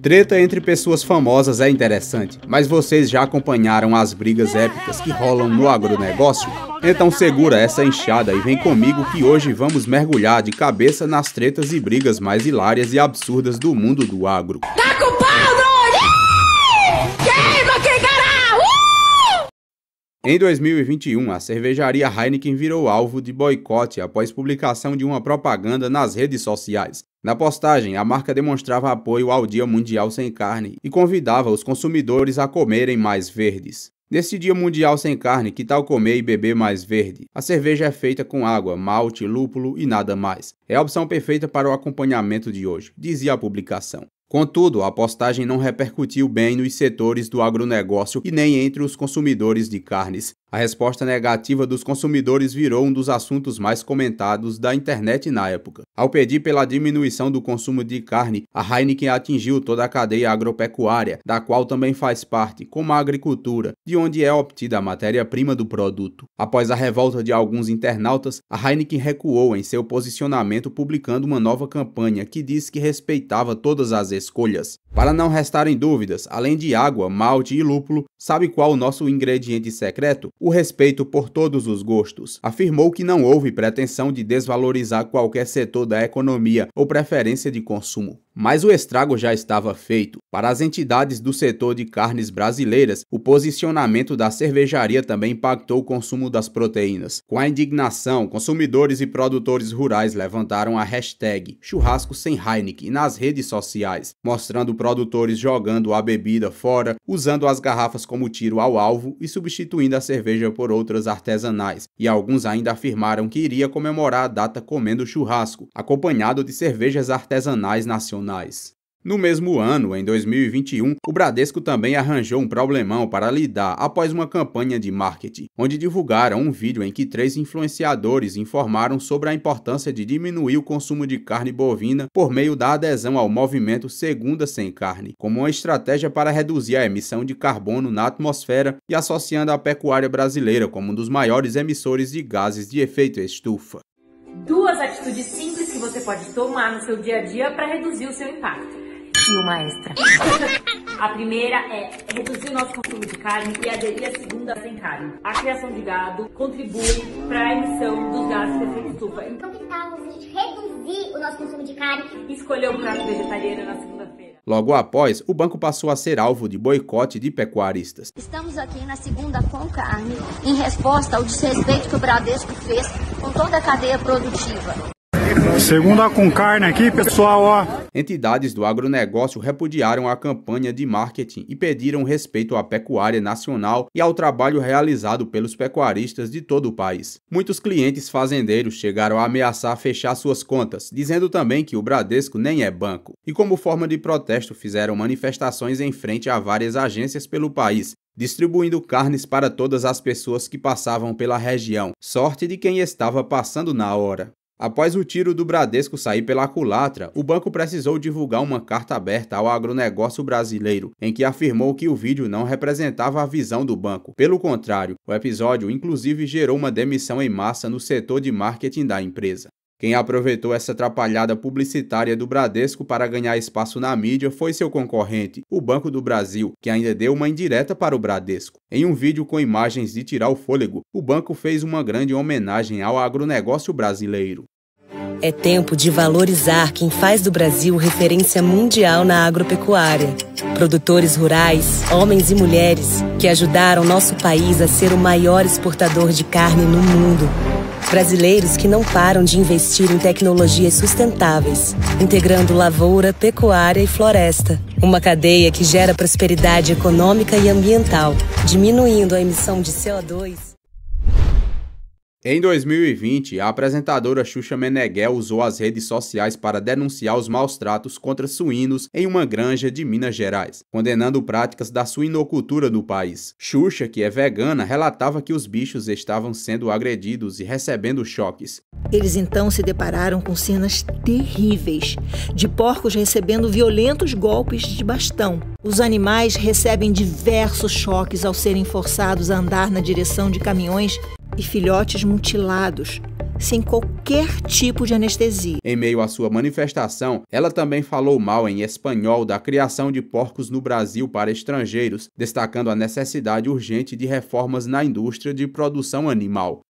Treta entre pessoas famosas é interessante, mas vocês já acompanharam as brigas épicas que rolam no agronegócio? Então segura essa enxada e vem comigo que hoje vamos mergulhar de cabeça nas tretas e brigas mais hilárias e absurdas do mundo do agro. Tá com pau, em 2021, a cervejaria Heineken virou alvo de boicote após publicação de uma propaganda nas redes sociais. Na postagem, a marca demonstrava apoio ao Dia Mundial Sem Carne e convidava os consumidores a comerem mais verdes. Neste Dia Mundial Sem Carne, que tal comer e beber mais verde? A cerveja é feita com água, malte, lúpulo e nada mais. É a opção perfeita para o acompanhamento de hoje, dizia a publicação. Contudo, a postagem não repercutiu bem nos setores do agronegócio e nem entre os consumidores de carnes. A resposta negativa dos consumidores virou um dos assuntos mais comentados da internet na época. Ao pedir pela diminuição do consumo de carne, a Heineken atingiu toda a cadeia agropecuária, da qual também faz parte, como a agricultura, de onde é obtida a matéria-prima do produto. Após a revolta de alguns internautas, a Heineken recuou em seu posicionamento publicando uma nova campanha que diz que respeitava todas as escolhas. Para não restarem dúvidas, além de água, malte e lúpulo, sabe qual o nosso ingrediente secreto? O respeito por todos os gostos. Afirmou que não houve pretensão de desvalorizar qualquer setor da economia ou preferência de consumo. Mas o estrago já estava feito. Para as entidades do setor de carnes brasileiras, o posicionamento da cervejaria também impactou o consumo das proteínas. Com a indignação, consumidores e produtores rurais levantaram a hashtag churrasco sem Heineken nas redes sociais, mostrando produtores jogando a bebida fora, usando as garrafas como tiro ao alvo e substituindo a cerveja por outras artesanais, e alguns ainda afirmaram que iria comemorar a data comendo churrasco, acompanhado de cervejas artesanais nacionais. No mesmo ano, em 2021, o Bradesco também arranjou um problemão para lidar após uma campanha de marketing, onde divulgaram um vídeo em que três influenciadores informaram sobre a importância de diminuir o consumo de carne bovina por meio da adesão ao movimento Segunda Sem Carne, como uma estratégia para reduzir a emissão de carbono na atmosfera e associando a pecuária brasileira como um dos maiores emissores de gases de efeito estufa. Duas atitudes simples que você pode tomar no seu dia a dia para reduzir o seu impacto tio uma extra. A primeira é reduzir o nosso consumo de carne e aderir à segunda sem carne. A criação de gado contribui para a emissão dos gases de efeito estufa. Então, que tal a gente reduzir o nosso consumo de carne e escolher um prato vegetariano na segunda-feira? Logo após, o banco passou a ser alvo de boicote de pecuaristas. Estamos aqui na segunda com carne em resposta ao desrespeito que o Bradesco fez com toda a cadeia produtiva. Segunda com carne aqui, pessoal, ó. Entidades do agronegócio repudiaram a campanha de marketing e pediram respeito à pecuária nacional e ao trabalho realizado pelos pecuaristas de todo o país. Muitos clientes fazendeiros chegaram a ameaçar fechar suas contas, dizendo também que o Bradesco nem é banco. E como forma de protesto, fizeram manifestações em frente a várias agências pelo país, distribuindo carnes para todas as pessoas que passavam pela região. Sorte de quem estava passando na hora. Após o tiro do Bradesco sair pela culatra, o banco precisou divulgar uma carta aberta ao agronegócio brasileiro, em que afirmou que o vídeo não representava a visão do banco. Pelo contrário, o episódio inclusive gerou uma demissão em massa no setor de marketing da empresa. Quem aproveitou essa atrapalhada publicitária do Bradesco para ganhar espaço na mídia foi seu concorrente, o Banco do Brasil, que ainda deu uma indireta para o Bradesco. Em um vídeo com imagens de tirar o fôlego, o banco fez uma grande homenagem ao agronegócio brasileiro. É tempo de valorizar quem faz do Brasil referência mundial na agropecuária. Produtores rurais, homens e mulheres que ajudaram nosso país a ser o maior exportador de carne no mundo Brasileiros que não param de investir em tecnologias sustentáveis, integrando lavoura, pecuária e floresta. Uma cadeia que gera prosperidade econômica e ambiental, diminuindo a emissão de CO2. Em 2020, a apresentadora Xuxa Meneghel usou as redes sociais para denunciar os maus tratos contra suínos em uma granja de Minas Gerais, condenando práticas da suinocultura no país. Xuxa, que é vegana, relatava que os bichos estavam sendo agredidos e recebendo choques. Eles então se depararam com cenas terríveis de porcos recebendo violentos golpes de bastão. Os animais recebem diversos choques ao serem forçados a andar na direção de caminhões e filhotes mutilados, sem qualquer tipo de anestesia. Em meio à sua manifestação, ela também falou mal em espanhol da criação de porcos no Brasil para estrangeiros, destacando a necessidade urgente de reformas na indústria de produção animal.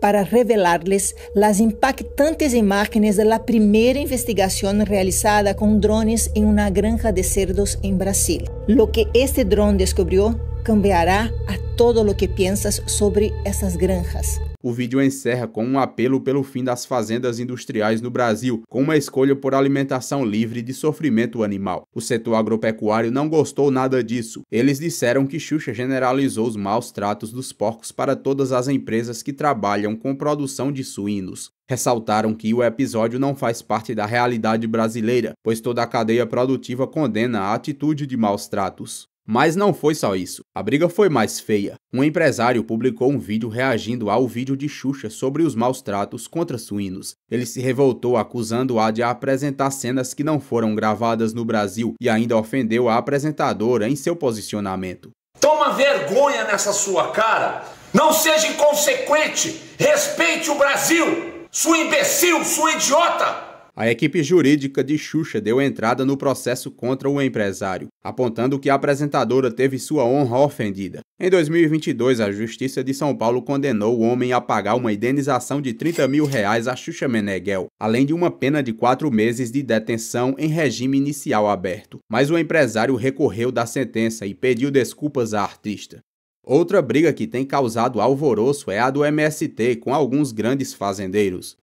para revelarles las impactantes imágenes de la primera investigación realizada con drones en una granja de cerdos en Brasil. Lo que este dron descubrió cambiará a todo lo que piensas sobre esas granjas. o vídeo encerra com um apelo pelo fim das fazendas industriais no Brasil, com uma escolha por alimentação livre de sofrimento animal. O setor agropecuário não gostou nada disso. Eles disseram que Xuxa generalizou os maus tratos dos porcos para todas as empresas que trabalham com produção de suínos. Ressaltaram que o episódio não faz parte da realidade brasileira, pois toda a cadeia produtiva condena a atitude de maus tratos. Mas não foi só isso. A briga foi mais feia. Um empresário publicou um vídeo reagindo ao vídeo de Xuxa sobre os maus tratos contra suínos. Ele se revoltou acusando-a de apresentar cenas que não foram gravadas no Brasil e ainda ofendeu a apresentadora em seu posicionamento. Toma vergonha nessa sua cara! Não seja inconsequente! Respeite o Brasil! Sua imbecil, sua idiota! A equipe jurídica de Xuxa deu entrada no processo contra o empresário, apontando que a apresentadora teve sua honra ofendida. Em 2022, a Justiça de São Paulo condenou o homem a pagar uma indenização de 30 mil reais a Xuxa Meneghel, além de uma pena de quatro meses de detenção em regime inicial aberto. Mas o empresário recorreu da sentença e pediu desculpas à artista. Outra briga que tem causado alvoroço é a do MST com alguns grandes fazendeiros.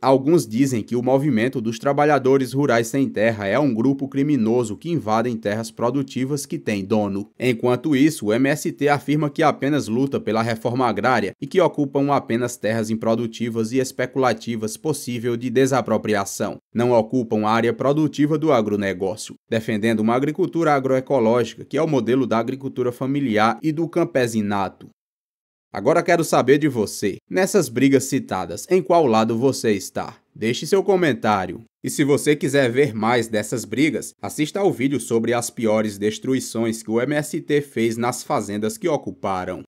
Alguns dizem que o movimento dos trabalhadores rurais sem terra é um grupo criminoso que invadem terras produtivas que têm dono. Enquanto isso, o MST afirma que apenas luta pela reforma agrária e que ocupam apenas terras improdutivas e especulativas possível de desapropriação. Não ocupam a área produtiva do agronegócio, defendendo uma agricultura agroecológica, que é o modelo da agricultura familiar e do campesinato. Agora quero saber de você, nessas brigas citadas, em qual lado você está? Deixe seu comentário. E se você quiser ver mais dessas brigas, assista ao vídeo sobre as piores destruições que o MST fez nas fazendas que ocuparam.